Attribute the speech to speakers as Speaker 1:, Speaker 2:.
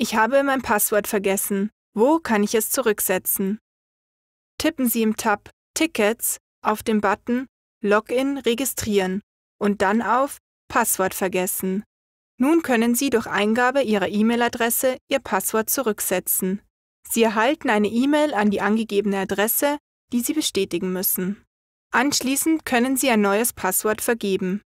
Speaker 1: Ich habe mein Passwort vergessen. Wo kann ich es zurücksetzen? Tippen Sie im Tab Tickets auf den Button Login registrieren und dann auf Passwort vergessen. Nun können Sie durch Eingabe Ihrer E-Mail-Adresse Ihr Passwort zurücksetzen. Sie erhalten eine E-Mail an die angegebene Adresse, die Sie bestätigen müssen. Anschließend können Sie ein neues Passwort vergeben.